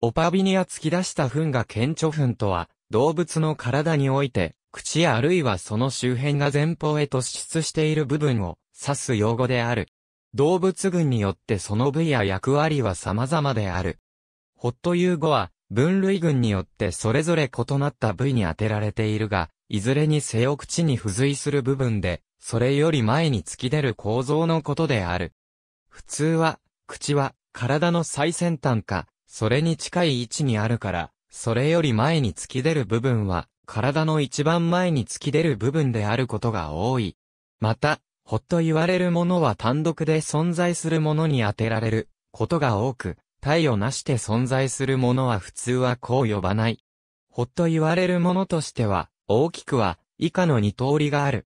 オパビニア突き出した糞が顕著糞とは、動物の体において、口やあるいはその周辺が前方へ突出している部分を指す用語である。動物群によってその部位や役割は様々である。ホットユー語は、分類群によってそれぞれ異なった部位に当てられているが、いずれにせよ口に付随する部分で、それより前に突き出る構造のことである。普通は、口は、体の最先端か、それに近い位置にあるから、それより前に突き出る部分は、体の一番前に突き出る部分であることが多い。また、ほっと言われるものは単独で存在するものに当てられることが多く、体をなして存在するものは普通はこう呼ばない。ほっと言われるものとしては、大きくは、以下の二通りがある。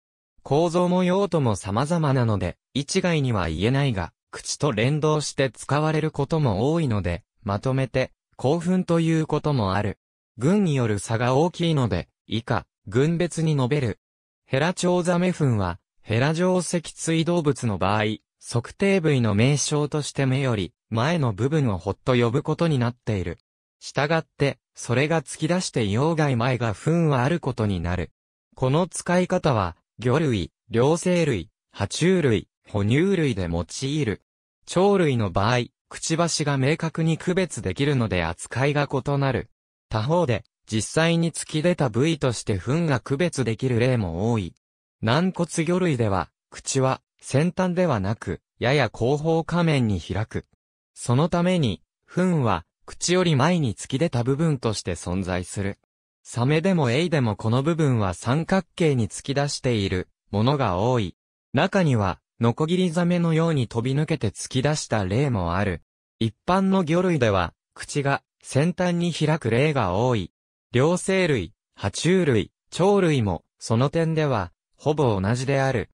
構造も用途も様々なので、一概には言えないが、口と連動して使われることも多いので、まとめて、興奮ということもある。軍による差が大きいので、以下、軍別に述べる。ヘラチョウザメフンは、ヘラ状脊椎動物の場合、測定部位の名称として目より、前の部分をほっと呼ぶことになっている。したがって、それが突き出して溶外前が糞はあることになる。この使い方は、魚類、両生類、爬虫類、哺乳類で用いる。鳥類の場合、くちばしが明確に区別できるので扱いが異なる。他方で、実際に突き出た部位として糞が区別できる例も多い。軟骨魚類では、口は先端ではなく、やや後方下面に開く。そのために、糞は口より前に突き出た部分として存在する。サメでもエイでもこの部分は三角形に突き出しているものが多い。中にはノコギリザメのように飛び抜けて突き出した例もある。一般の魚類では、口が先端に開く例が多い。両生類、爬虫類、鳥類も、その点では、ほぼ同じである。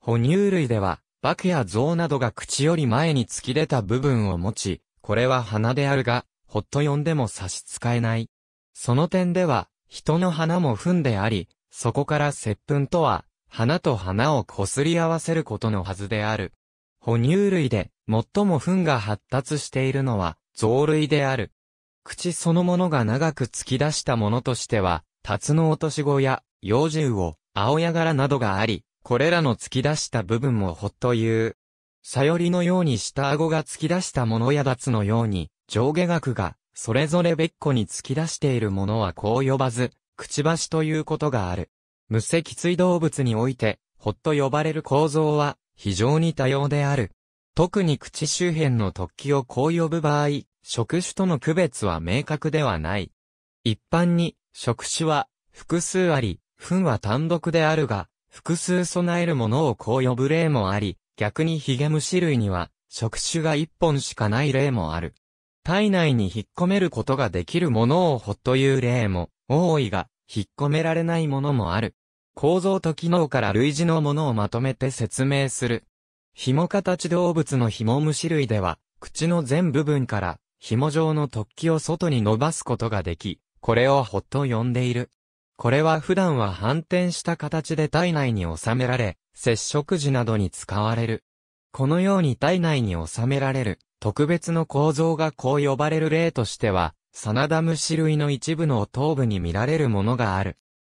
哺乳類では、バクやゾウなどが口より前に突き出た部分を持ち、これは鼻であるが、ほっと呼んでも差し支えない。その点では、人の鼻も糞であり、そこから接吻とは花と花をこすり合わせることのはずである。哺乳類で最も糞が発達しているのは藻類である。口そのものが長く突き出したものとしては、タツノオトシゴや幼獣を青ヤガラなどがあり、これらの突き出した部分もほっという。サヨリのように下顎が突き出したものやダツのように、上下額が、それぞれべっこに突き出しているものはこう呼ばず、くちばしということがある。無脊椎動物において、ホッと呼ばれる構造は非常に多様である。特に口周辺の突起をこう呼ぶ場合、触手との区別は明確ではない。一般に、触手は複数あり、糞は単独であるが、複数備えるものをこう呼ぶ例もあり、逆にヒゲ虫類には、触手が一本しかない例もある。体内に引っ込めることができるものをほという例も多いが、引っ込められないものもある。構造と機能から類似のものをまとめて説明する。紐形動物の紐虫類では、口の全部分から紐状の突起を外に伸ばすことができ、これをホッと呼んでいる。これは普段は反転した形で体内に収められ、接触時などに使われる。このように体内に収められる、特別の構造がこう呼ばれる例としては、サナダムシ類の一部の頭部に見られるものがある。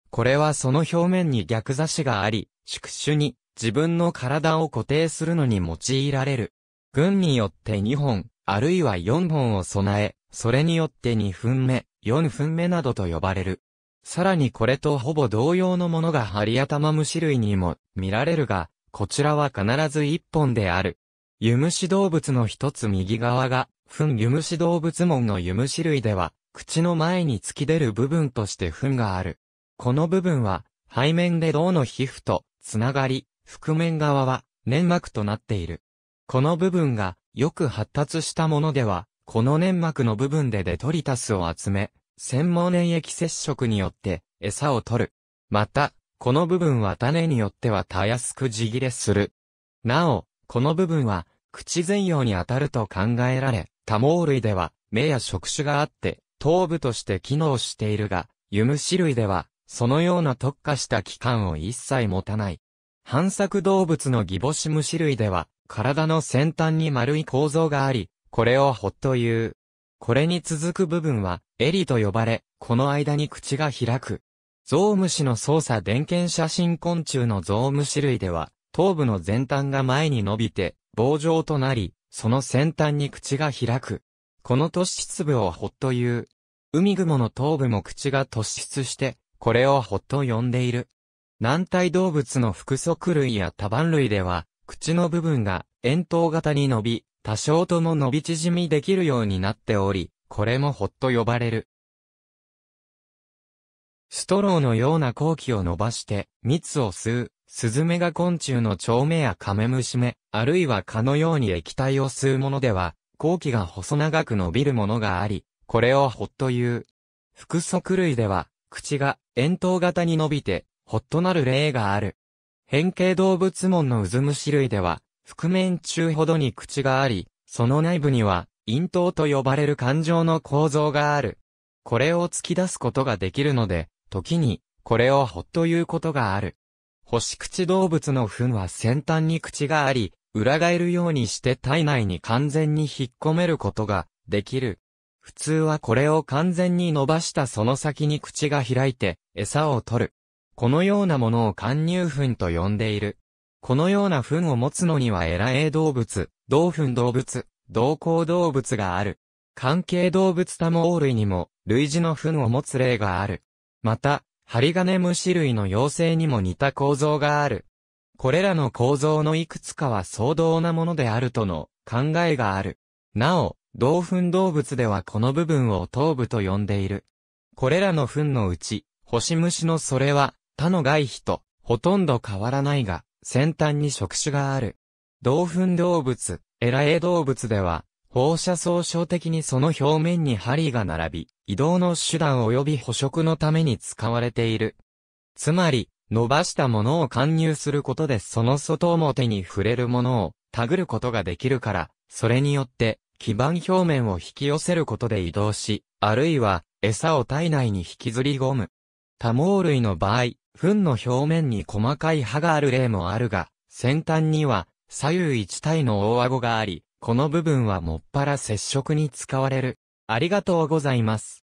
これはその表面に逆差しがあり、宿主に自分の体を固定するのに用いられる。群によって2本、あるいは4本を備え、それによって2分目、4分目などと呼ばれる。さらにこれとほぼ同様のものがハリアタマムシ類にも見られるが、こちらは必ず1本である。湯虫動物の一つ右側が、糞湯虫動物門の湯虫類では、口の前に突き出る部分として糞がある。この部分は、背面で銅の皮膚と、つながり、覆面側は、粘膜となっている。この部分が、よく発達したものでは、この粘膜の部分でデトリタスを集め、専門粘液接触によって、餌を取る。また、この部分は種によってはたやすく地切れする。なお、この部分は、口全葉に当たると考えられ、多毛類では、目や触手があって、頭部として機能しているが、ユムシ類では、そのような特化した器官を一切持たない。反作動物のギボシムシ類では、体の先端に丸い構造があり、これをホッという。これに続く部分は、襟と呼ばれ、この間に口が開く。ゾウムシの操作電検写真昆虫のゾウムシ類では、頭部の前端が前に伸びて、棒状となり、その先端に口が開く。この突出部をホッという。海雲の頭部も口が突出して、これをホッと呼んでいる。軟体動物の複足類や多番類では、口の部分が円筒型に伸び、多少とも伸び縮みできるようになっており、これもホッと呼ばれる。ストローのような後期を伸ばして、蜜を吸う。スズメが昆虫の蝶目やカメムシ目、あるいは蚊のように液体を吸うものでは、後期が細長く伸びるものがあり、これをホッという。複足類では、口が円筒型に伸びて、ホッとなる例がある。変形動物門のウズムシ類では、覆面中ほどに口があり、その内部には、咽頭と呼ばれる感情の構造がある。これを突き出すことができるので、時に、これをほっということがある。星口動物の糞は先端に口があり、裏返るようにして体内に完全に引っ込めることができる。普通はこれを完全に伸ばしたその先に口が開いて餌を取る。このようなものを貫入糞と呼んでいる。このような糞を持つのにはエラエ動物、同糞動物、同行動物がある。関係動物多毛類にも類似の糞を持つ例がある。また、針金虫類の妖精にも似た構造がある。これらの構造のいくつかは相当なものであるとの考えがある。なお、同粉動物ではこの部分を頭部と呼んでいる。これらの粉のうち、星虫のそれは、他の外皮と、ほとんど変わらないが、先端に触手がある。同粉動物、エラエ動物では、放射層症的にその表面に針が並び、移動の手段及び捕食のために使われている。つまり、伸ばしたものを貫入することでその外表に触れるものをたぐることができるから、それによって基板表面を引き寄せることで移動し、あるいは餌を体内に引きずり込む。多毛類の場合、糞の表面に細かい歯がある例もあるが、先端には左右一体の大顎があり、この部分はもっぱら接触に使われる。ありがとうございます。